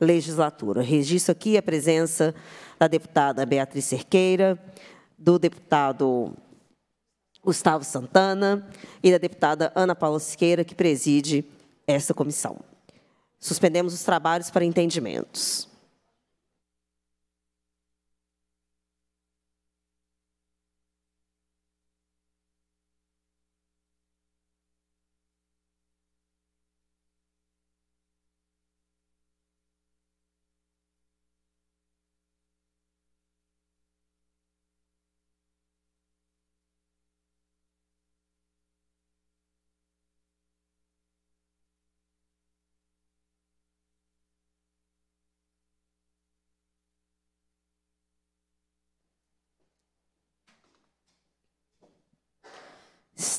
legislatura. Registro aqui a presença da deputada Beatriz Cerqueira, do deputado Gustavo Santana e da deputada Ana Paula Siqueira, que preside esta comissão. Suspendemos os trabalhos para entendimentos.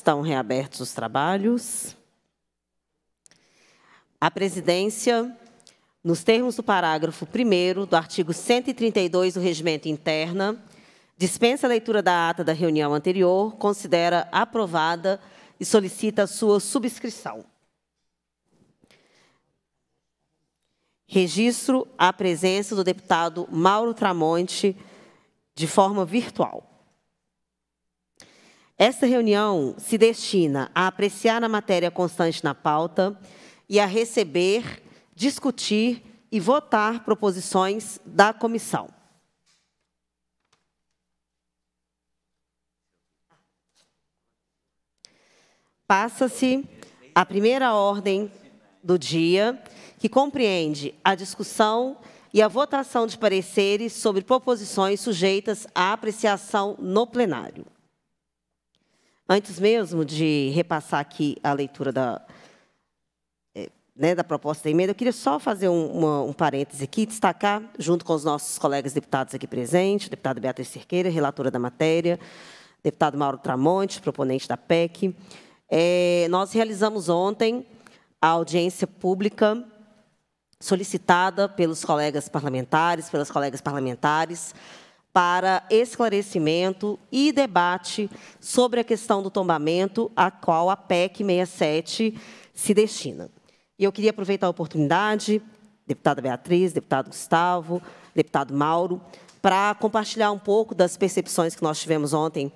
Estão reabertos os trabalhos. A presidência, nos termos do parágrafo 1 do artigo 132 do Regimento Interna, dispensa a leitura da ata da reunião anterior, considera aprovada e solicita a sua subscrição. Registro a presença do deputado Mauro Tramonte de forma virtual. Esta reunião se destina a apreciar a matéria constante na pauta e a receber, discutir e votar proposições da comissão. Passa-se a primeira ordem do dia, que compreende a discussão e a votação de pareceres sobre proposições sujeitas à apreciação no plenário. Antes mesmo de repassar aqui a leitura da, é, né, da proposta da emenda, eu queria só fazer um, uma, um parêntese aqui, destacar, junto com os nossos colegas deputados aqui presentes, deputada Beatriz Cerqueira, relatora da matéria, deputado Mauro Tramonte, proponente da PEC. É, nós realizamos ontem a audiência pública solicitada pelos colegas parlamentares, pelas colegas parlamentares, para esclarecimento e debate sobre a questão do tombamento a qual a PEC 67 se destina. E eu queria aproveitar a oportunidade, deputada Beatriz, deputado Gustavo, deputado Mauro, para compartilhar um pouco das percepções que nós tivemos ontem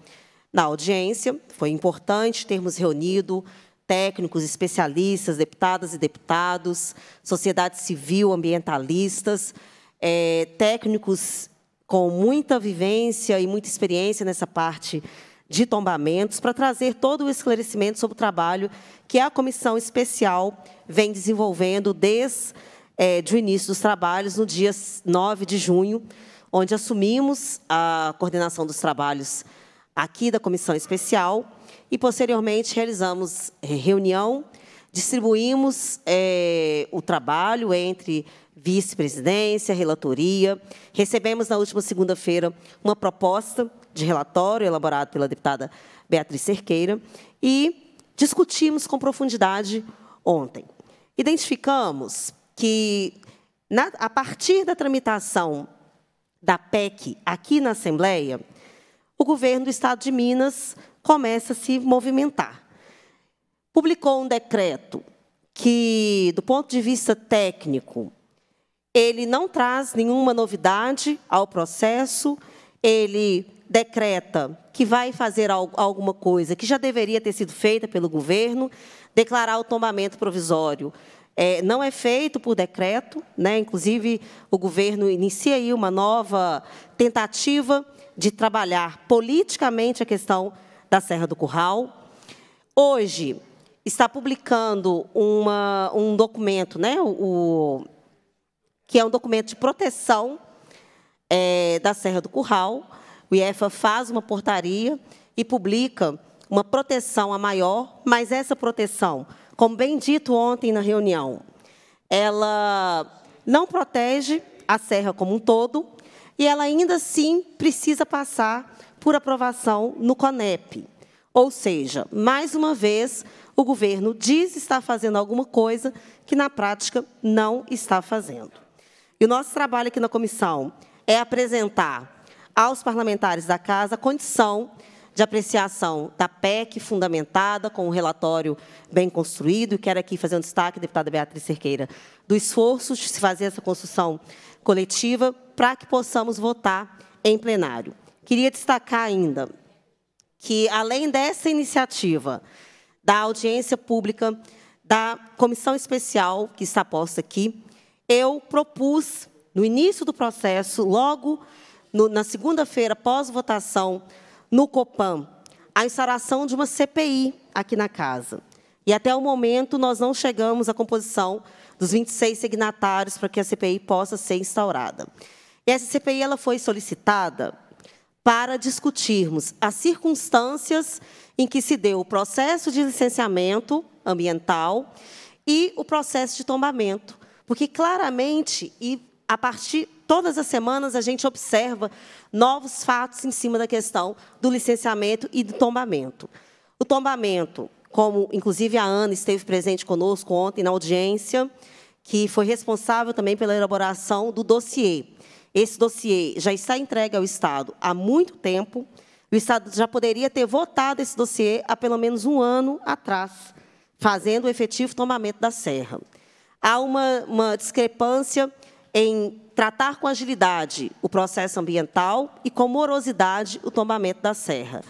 na audiência. Foi importante termos reunido técnicos, especialistas, deputadas e deputados, sociedade civil, ambientalistas, é, técnicos com muita vivência e muita experiência nessa parte de tombamentos, para trazer todo o esclarecimento sobre o trabalho que a comissão especial vem desenvolvendo desde é, de o início dos trabalhos, no dia 9 de junho, onde assumimos a coordenação dos trabalhos aqui da comissão especial e, posteriormente, realizamos é, reunião Distribuímos é, o trabalho entre vice-presidência, relatoria. Recebemos, na última segunda-feira, uma proposta de relatório elaborado pela deputada Beatriz Cerqueira e discutimos com profundidade ontem. Identificamos que, na, a partir da tramitação da PEC aqui na Assembleia, o governo do Estado de Minas começa a se movimentar publicou um decreto que, do ponto de vista técnico, ele não traz nenhuma novidade ao processo, ele decreta que vai fazer alguma coisa que já deveria ter sido feita pelo governo, declarar o tombamento provisório. É, não é feito por decreto, né? inclusive o governo inicia aí uma nova tentativa de trabalhar politicamente a questão da Serra do Curral. Hoje, está publicando uma, um documento, né, o, que é um documento de proteção é, da Serra do Curral. O IEFA faz uma portaria e publica uma proteção a maior, mas essa proteção, como bem dito ontem na reunião, ela não protege a serra como um todo e ela ainda assim precisa passar por aprovação no CONEP. Ou seja, mais uma vez, o governo diz estar fazendo alguma coisa que, na prática, não está fazendo. E o nosso trabalho aqui na comissão é apresentar aos parlamentares da Casa a condição de apreciação da PEC fundamentada, com um relatório bem construído. Quero aqui fazer um destaque, deputada Beatriz Cerqueira, do esforço de se fazer essa construção coletiva para que possamos votar em plenário. Queria destacar ainda que, além dessa iniciativa da audiência pública, da comissão especial que está posta aqui, eu propus, no início do processo, logo no, na segunda-feira, pós-votação, no COPAM, a instalação de uma CPI aqui na casa. E, até o momento, nós não chegamos à composição dos 26 signatários para que a CPI possa ser instaurada. E essa CPI ela foi solicitada para discutirmos as circunstâncias em que se deu o processo de licenciamento ambiental e o processo de tombamento, porque claramente e a partir todas as semanas a gente observa novos fatos em cima da questão do licenciamento e do tombamento. O tombamento, como inclusive a Ana esteve presente conosco ontem na audiência, que foi responsável também pela elaboração do dossiê esse dossiê já está entregue ao Estado há muito tempo. O Estado já poderia ter votado esse dossiê há pelo menos um ano atrás, fazendo o efetivo tomamento da serra. Há uma, uma discrepância em tratar com agilidade o processo ambiental e com morosidade o tombamento da serra.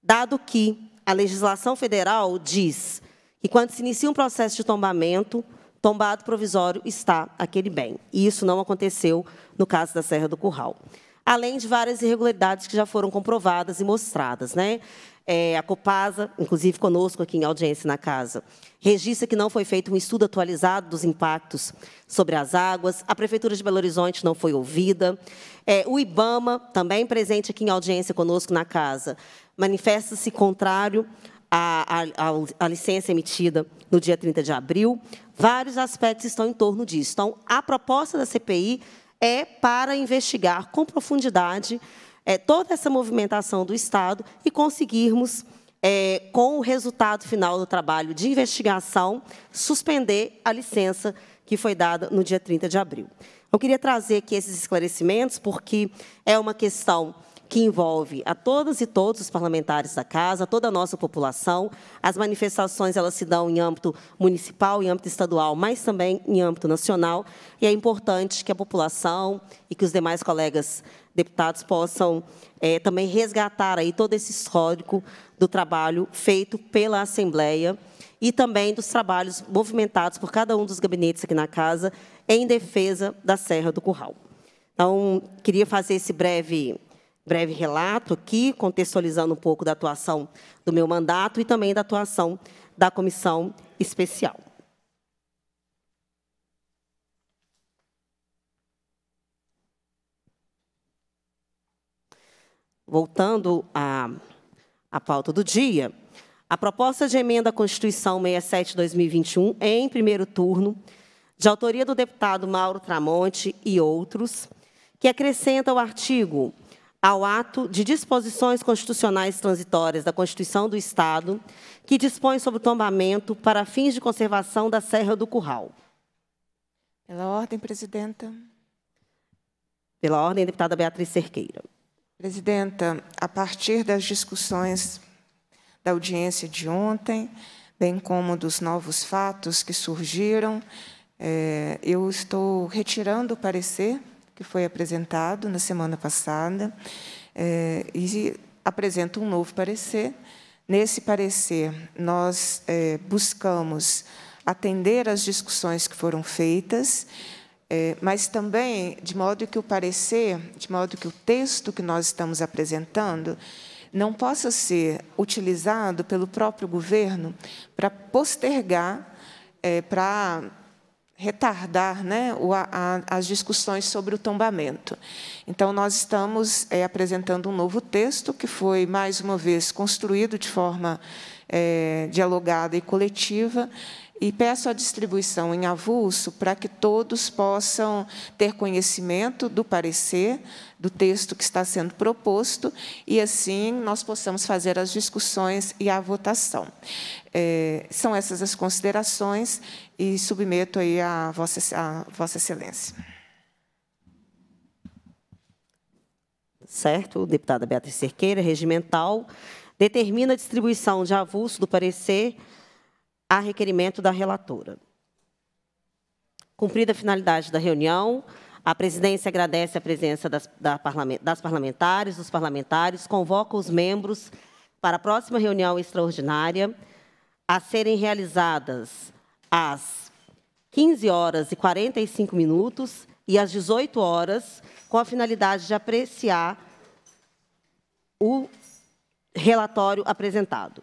Dado que a legislação federal diz que, quando se inicia um processo de tombamento, tombado provisório está aquele bem. E isso não aconteceu no caso da Serra do Curral. Além de várias irregularidades que já foram comprovadas e mostradas. Né? É, a Copasa, inclusive conosco aqui em audiência na casa, registra que não foi feito um estudo atualizado dos impactos sobre as águas, a Prefeitura de Belo Horizonte não foi ouvida, é, o IBAMA, também presente aqui em audiência conosco na casa, manifesta-se contrário a, a, a, licença emitida no dia 30 de abril. Vários aspectos estão em torno disso. Então, a proposta da CPI é para investigar com profundidade é, toda essa movimentação do Estado e conseguirmos, é, com o resultado final do trabalho de investigação, suspender a licença que foi dada no dia 30 de abril. Eu queria trazer aqui esses esclarecimentos, porque é uma questão que envolve a todas e todos os parlamentares da casa, toda a nossa população. As manifestações elas se dão em âmbito municipal, em âmbito estadual, mas também em âmbito nacional. E é importante que a população e que os demais colegas deputados possam é, também resgatar aí todo esse histórico do trabalho feito pela Assembleia e também dos trabalhos movimentados por cada um dos gabinetes aqui na casa em defesa da Serra do Curral. Então, queria fazer esse breve breve relato aqui, contextualizando um pouco da atuação do meu mandato e também da atuação da comissão especial. Voltando à, à pauta do dia, a proposta de emenda à Constituição 67-2021, em primeiro turno, de autoria do deputado Mauro Tramonte e outros, que acrescenta o artigo ao ato de disposições constitucionais transitórias da Constituição do Estado, que dispõe sobre o tombamento para fins de conservação da Serra do Curral. Pela ordem, presidenta. Pela ordem, deputada Beatriz Cerqueira. Presidenta, a partir das discussões da audiência de ontem, bem como dos novos fatos que surgiram, é, eu estou retirando o parecer que foi apresentado na semana passada, é, e apresenta um novo parecer. Nesse parecer, nós é, buscamos atender às discussões que foram feitas, é, mas também de modo que o parecer, de modo que o texto que nós estamos apresentando, não possa ser utilizado pelo próprio governo para postergar, é, para retardar né, o, a, as discussões sobre o tombamento. Então, nós estamos é, apresentando um novo texto que foi, mais uma vez, construído de forma é, dialogada e coletiva, e peço a distribuição em avulso para que todos possam ter conhecimento do parecer, do texto que está sendo proposto, e assim nós possamos fazer as discussões e a votação. É, são essas as considerações e submeto aí a Vossa, a vossa Excelência. Certo, deputada Beatriz Cerqueira, regimental, determina a distribuição de avulso do parecer a requerimento da relatora. Cumprida a finalidade da reunião, a presidência agradece a presença das, da das parlamentares, dos parlamentares, convoca os membros para a próxima reunião extraordinária a serem realizadas às 15 horas e 45 minutos e às 18 horas, com a finalidade de apreciar o relatório apresentado.